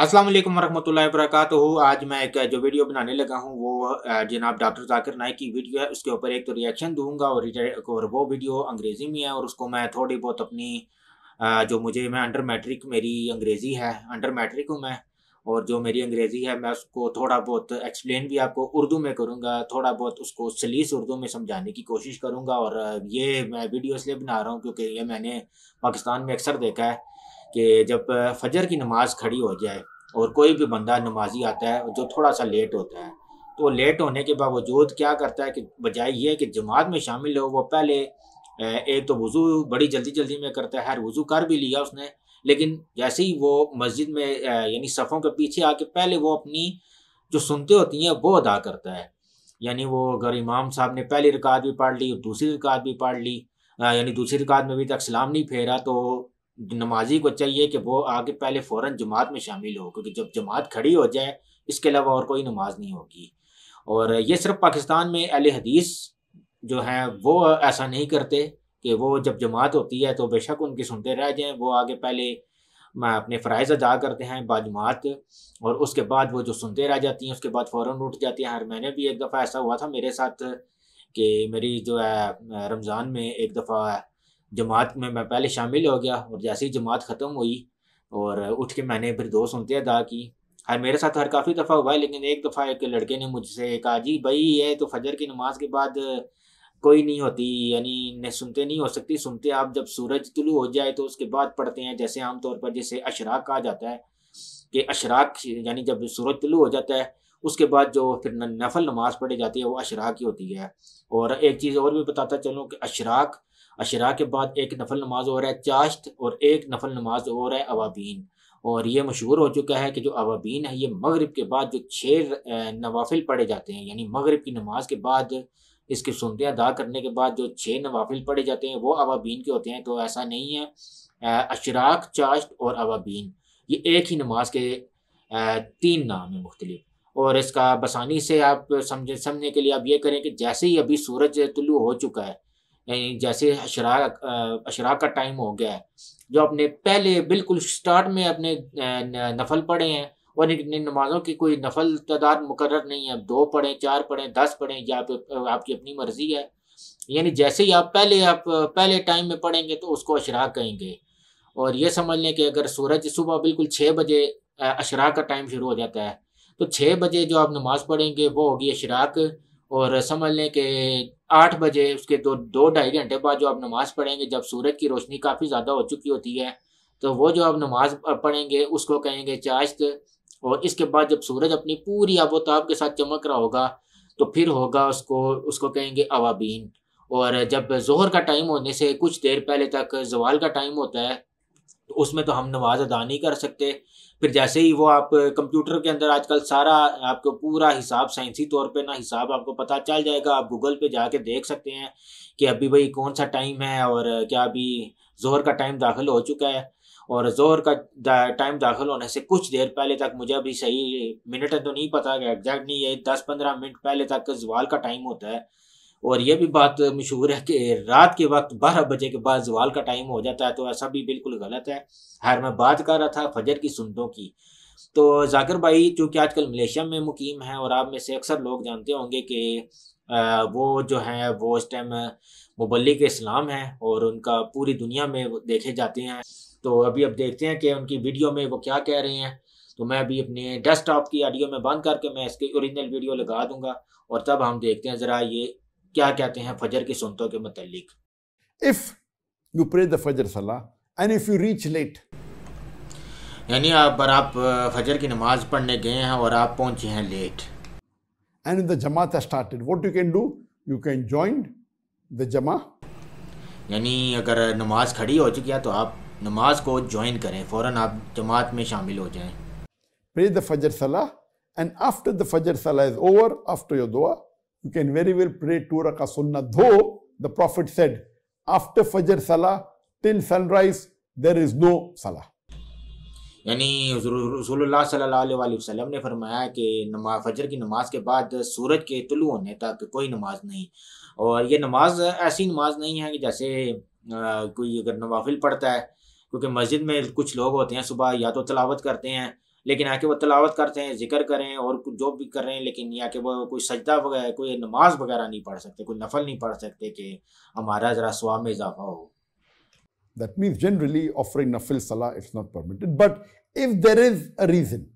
अस्सलाम वालेकुम वरहमतुल्लाहि वबरकातुहू आज मैं एक जो वीडियो बनाने लगा हूँ वो जनाब डॉक्टर जाकिर नाइक की वीडियो है उसके ऊपर एक तो रिएक्शन दूंगा और और वो वीडियो अंग्रेज़ी में है और उसको मैं थोड़ी बहुत अपनी जो मुझे मैं अंडर मैट्रिक मेरी अंग्रेज़ी है अंडर मैट्रिक हूँ मैं और जो मेरी अंग्रेज़ी है मैं उसको थोड़ा बहुत एक्सप्लेन भी आपको उर्दू में करूँगा थोड़ा बहुत उसको सलीस उर्दू में समझाने की कोशिश करूँगा और ये मैं वीडियो इसलिए बना रहा हूँ क्योंकि ये मैंने पाकिस्तान में अक्सर देखा है कि जब फजर की नमाज खड़ी हो जाए और कोई भी बंदा नमाजी आता है जो थोड़ा सा लेट होता है तो लेट होने के बावजूद क्या करता है कि बजाय ये कि जमात में शामिल हो वो पहले एक तो वज़ू बड़ी जल्दी जल्दी में करता है हर वज़ू कर भी लिया उसने लेकिन जैसे ही वो मस्जिद में यानी सफ़ों के पीछे आके पहले वो अपनी जो सुनते होती हैं वो अदा करता है यानी वो अगर इमाम साहब ने पहली रिकात भी पढ़ ली दूसरी रिकात भी पढ़ ली यानी दूसरी रिकात में अभी तक सलाम नहीं फेरा तो नमाजी को चाहिए कि वो आगे पहले फ़ौर जमात में शामिल हो क्योंकि जब जमात खड़ी हो जाए इसके अलावा और कोई नमाज नहीं होगी और ये सिर्फ पाकिस्तान में अल हदीस जो हैं वो ऐसा नहीं करते कि वो जब जमात होती है तो बेशक उनकी सुनते रह जाएँ वो आगे पहले मैं अपने फ़रज़ अदा करते हैं बाजमात और उसके बाद वो जो सुनते रह जाती हैं उसके बाद फ़ौर उठ जाती हैं हर मैंने भी एक दफ़ा ऐसा हुआ था मेरे साथ कि मेरी जो है रमज़ान में एक दफ़ा जमात में मैं पहले शामिल हो गया और जैसे ही जमात ख़त्म हुई और उठ के मैंने फिर दो सुनते अदा की हर मेरे साथ हर काफ़ी दफ़ा हुआ है लेकिन एक दफ़ा एक लड़के ने मुझसे कहा जी भाई ये तो फजर की नमाज के बाद कोई नहीं होती यानी सुनते नहीं हो सकती सुनते आप जब सूरज तुलू हो जाए तो उसके बाद पढ़ते हैं जैसे आमतौर पर जैसे अशराक कहा जाता है कि अशराक यानी जब सूरज तुलू हो जाता है उसके बाद जो फिर नफल नमाज पढ़ी जाती है वो अशराक ही होती है और एक चीज़ और भी बताता चलूँ कि अशराक अशरा के बाद एक नफल नमाज और है चाश्त और एक नफल नमाज और है अवाबीन और ये मशहूर हो चुका है कि जो अवाबीन है ये मगरब के बाद जो छः नवाफिल पढ़े जाते हैं यानी मगरब की नमाज के बाद इसकी सुनते अदा करने के बाद जो छः नवाफिल पढ़े जाते हैं वो अवाबीन के होते हैं तो ऐसा नहीं है अशराक चाश्त और अवाबीन ये एक ही नमाज के तीन नाम है मुख्तलिफ और इसका बसानी से आप समझ समझने के लिए आप ये करें कि जैसे ही अभी सूरज तुल्लु हो चुका है यानी जैसे अशरा अशरा का टाइम हो गया है जो अपने पहले बिल्कुल स्टार्ट में अपने नफल पढ़े हैं और इन नमाज़ों की कोई नफल तादाद मुकर नहीं है दो पढ़ें चार पढ़ें दस पढ़ें या आपकी अपनी मर्ज़ी है यानी जैसे ही आप पहले आप पहले टाइम में पढ़ेंगे तो उसको अशरा कहेंगे और ये समझ लें कि अगर सूरज सुबह बिल्कुल छः बजे अशरा का टाइम शुरू हो जाता है तो छः बजे जो आप नमाज़ पढ़ेंगे वो होगी अशराक और समझ लें कि आठ बजे उसके दो दो ढाई घंटे बाद जो आप नमाज़ पढ़ेंगे जब सूरज की रोशनी काफ़ी ज़्यादा हो चुकी होती है तो वो जो आप नमाज पढ़ेंगे उसको कहेंगे चाश्त और इसके बाद जब सूरज अपनी पूरी आबोताब के साथ चमक रहा होगा तो फिर होगा उसको उसको कहेंगे अवाबीन और जब जोहर का टाइम होने से कुछ देर पहले तक जवाल का टाइम होता है तो उसमें तो हम नमाज अदा नहीं कर सकते फिर जैसे ही वो आप कंप्यूटर के अंदर आजकल सारा आपको पूरा हिसाब साइंसी तौर पे ना हिसाब आपको पता चल जाएगा आप गूगल पे जाके देख सकते हैं कि अभी भाई कौन सा टाइम है और क्या अभी जोहर का टाइम दाखिल हो चुका है और जोहर का टाइम दाखिल होने से कुछ देर पहले तक मुझे अभी सही मिनट तो नहीं पता एग्जैक्ट नहीं है दस पंद्रह मिनट पहले तक जवाल का टाइम होता है और यह भी बात मशहूर है कि रात के वक्त बारह बजे के बाद जवाल का टाइम हो जाता है तो ऐसा भी बिल्कुल गलत है हर मैं बात कर रहा था फजर की सुनतों की तो जाकिर भाई चूँकि आजकल मलेशिया में मुकीम है और आप में से अक्सर लोग जानते होंगे कि वो जो है वो उस टाइम मुबलिक इस्लाम हैं और उनका पूरी दुनिया में देखे जाते हैं तो अभी अब देखते हैं कि उनकी वीडियो में वो क्या कह रहे हैं तो मैं अभी अपने डेस्कटॉप की ऑडियो में बंद करके मैं इसके ओरिजिनल वीडियो लगा दूंगा और तब हम देखते हैं ज़रा ये क्या कहते हैं फजर की सुनतों के मतलब if you pray the Fajr salah and if you reach late यानी आप और आप फजर की नमाज पढ़ने गए हैं और आप पहुंचे हैं late and the jamaat started what you can do you can join the jamaah यानी अगर नमाज खड़ी हो चुकी है तो आप नमाज को ज्वाइन करें फ़ौर आप जमात में शामिल हो जाएं pray the Fajr salah and after the Fajr salah is over after your dua you can very well pray two rakah sunnah. Though the Prophet said, after Fajr Salah till sunrise, there is no Salah. यानी रसूलुल्लाह सल्लल्लाहु अलैहि वसल्लम ने फरमाया कि नमाज फजर की नमाज के बाद सूरज के तुलु होने तक कोई नमाज नहीं और ये नमाज ऐसी नमाज नहीं है कि जैसे कोई अगर नवाफिल पढ़ता है क्योंकि मस्जिद में कुछ लोग होते हैं सुबह या तो तलावत करते हैं लेकिन आके वो तलावत करते हैं जिक्र करें और कुछ जो भी कर रहे हैं लेकिन या के वो कोई सजदा वगैरह कोई नमाज वगैरह नहीं पढ़ सकते कोई नफल नहीं पढ़ सकते कि हमारा जरा स्वाब में इजाफा हो that means generally offering nafil salah it's not permitted but if there is a reason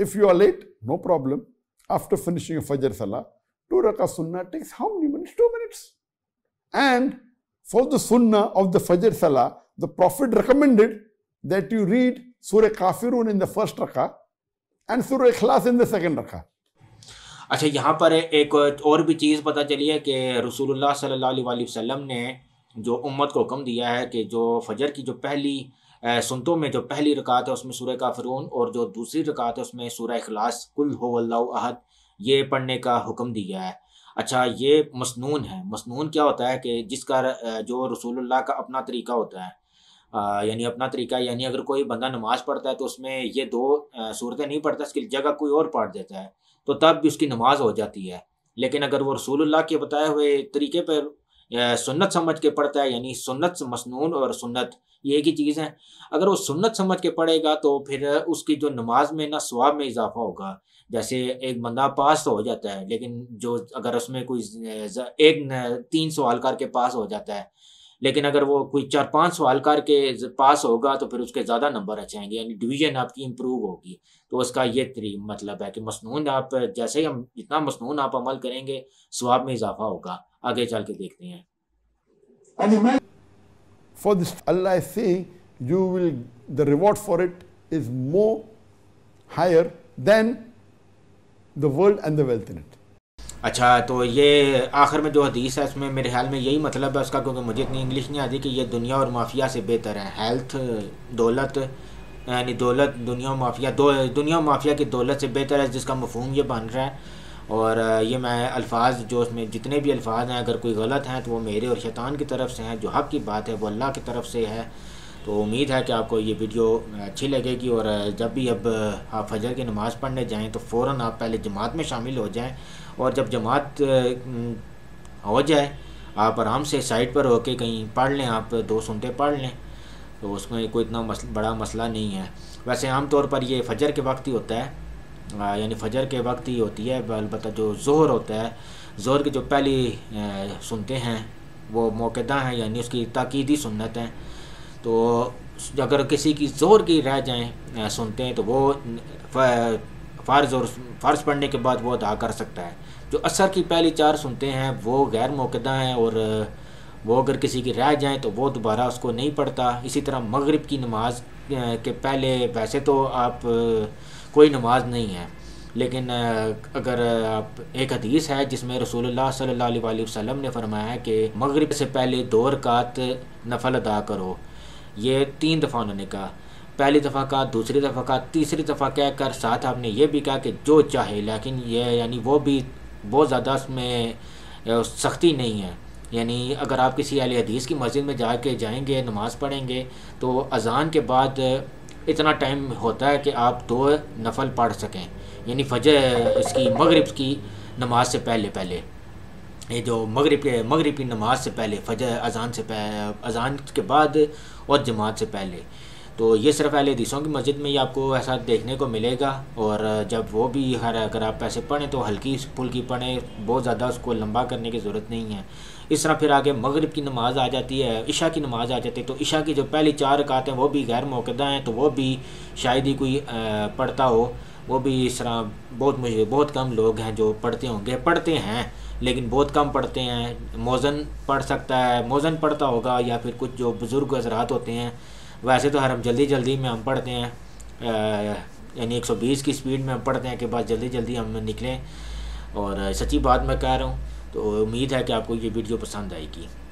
if you are late no problem after finishing Fajr salah two rakah sunnah takes how many minutes two minutes and for the sunnah of the Fajr salah the prophet recommended that you read surah Kafirun in the first rakah and surah Ikhlas in the second rakah अच्छा यहाँ पर एक और भी चीज़ पता चली है कि रसूलुल्लाह सल्लल्लाहु अलैहि वसल्लम ने जो उम्मत को हुक्म दिया है कि जो फजर की जो पहली सुनतों में जो पहली रकात है उसमें सूर्य काफरून और जो दूसरी रकात है उसमें सूर्य अखलास कुल हो अहद ये पढ़ने का हुक्म दिया है अच्छा ये मसनून है मसनून क्या होता है कि जिसका जो रसूलुल्लाह का अपना तरीका होता है यानी अपना तरीका यानी अगर कोई बंदा नमाज पढ़ता है तो उसमें ये दो सूरतें नहीं पढ़ता इसकी जगह कोई और पढ़ देता है तो तब भी उसकी नमाज हो जाती है लेकिन अगर वो रसूलुल्लाह के बताए हुए तरीके पर सुन्नत समझ के पढ़ता है यानी सुन्नत मसनून और सुन्नत ये एक ही चीज़ है अगर वो सुन्नत समझ के पढ़ेगा तो फिर उसकी जो नमाज में ना स्वाब में इजाफा होगा जैसे एक बंदा पास तो हो जाता है लेकिन जो अगर उसमें कोई एक तीन सवाल करके पास हो जाता है लेकिन अगर वो कोई चार पांच सवाल करके पास होगा तो फिर उसके ज़्यादा नंबर आ जाएंगे यानी डिवीजन आपकी इम्प्रूव होगी तो उसका ये तरी मतलब है कि मसनून आप जैसे ही हम जितना मसनून आप अमल करेंगे स्वाब में इजाफा होगा आगे चल के देखते हैं For this, Allah is saying, you will, the reward for it is more higher than the world and the wealth in it. अच्छा तो ये आखिर में जो हदीस है इसमें मेरे ख्याल में यही मतलब है उसका क्योंकि मुझे इतनी इंग्लिश नहीं आती कि ये दुनिया और माफिया से बेहतर है हेल्थ दौलत यानी दौलत दुनिया माफिया दो दुनिया माफिया की दौलत से बेहतर है जिसका मफहम ये बन रहा है और ये मैं अल्फाज जो उसमें जितने भी अल्फाज हैं अगर कोई गलत हैं तो वो मेरे और शैतान की तरफ से हैं जो हक़ की बात है वो अल्लाह की तरफ से है तो उम्मीद है कि आपको ये वीडियो अच्छी लगेगी और जब भी अब आप फजर की नमाज़ पढ़ने जाएँ तो फ़ौर आप पहले जमात में शामिल हो जाएँ और जब जमात हो जाए आप आराम से साइड पर होके कहीं पढ़ लें आप दो सुनते पढ़ लें तो उसमें कोई इतना मसल, बड़ा मसला नहीं है वैसे आमतौर पर ये फजर के वक्त ही होता है यानी फजर के वक्त ही होती है अलबत् जो जोर होता है जोर की जो पहली सुनते हैं वो मौकेदा हैं यानी उसकी ताकीदी सुनत हैं तो अगर किसी की जोर की रह जाएँ सुनते हैं तो वो फ़र्ज़ और फ़र्ज पढ़ने के बाद वो अदा कर सकता है जो असर की पहली चार सुनते हैं वो गैर मौकदा हैं और वो अगर किसी की रह जाएँ तो वो दोबारा उसको नहीं पढ़ता इसी तरह मगरब की नमाज के पहले वैसे तो आप कोई नमाज नहीं है लेकिन अगर आप एक हदीस है जिसमें रसूलुल्लाह सल्ला वसम ने फरमाया है कि मगरब से पहले दो रकात नफल अदा करो ये तीन दफ़ा उन्होंने कहा पहली दफ़ा का दूसरी दफ़ा का तीसरी दफ़ा कह कर साथ आपने ये भी कहा कि जो चाहे लेकिन ये यानी वो भी बहुत ज़्यादा उसमें सख्ती नहीं है यानी अगर आप किसी अली हदीस की मस्जिद में जाके जाएंगे नमाज़ पढ़ेंगे तो अजान के बाद इतना टाइम होता है कि आप दो नफल पढ़ सकें यानी फजर इसकी मगरब की नमाज से पहले पहले ये जो मगरब के मगरबी नमाज से पहले फजर अजान से पहले अजान के बाद और जमात से पहले तो ये सिर्फ अहल हदीसों की मस्जिद में ही आपको ऐसा देखने को मिलेगा और जब वो भी हर अगर आप पैसे पढ़ें तो हल्की पुल की पढ़ें बहुत ज़्यादा उसको लंबा करने की ज़रूरत नहीं है इस तरह फिर आगे मगरिब की नमाज़ आ जाती है इशा की नमाज़ आ जाती है तो इशा की जो पहली चार रकात हैं वो भी गैर मौकदा हैं तो वो भी शायद ही कोई पढ़ता हो वो भी इस तरह बहुत मुझे बहुत कम लोग हैं जो पढ़ते होंगे पढ़ते हैं लेकिन बहुत कम पढ़ते हैं मौजन पढ़ सकता है मौजन पढ़ता होगा या फिर कुछ जो बुज़ुर्ग हजरात होते हैं वैसे तो हर हम जल्दी जल्दी में हम पढ़ते हैं यानी 120 की स्पीड में हम पढ़ते हैं कि बस जल्दी जल्दी हम निकलें और सच्ची बात मैं कह रहा हूँ तो उम्मीद है कि आपको ये वीडियो पसंद आएगी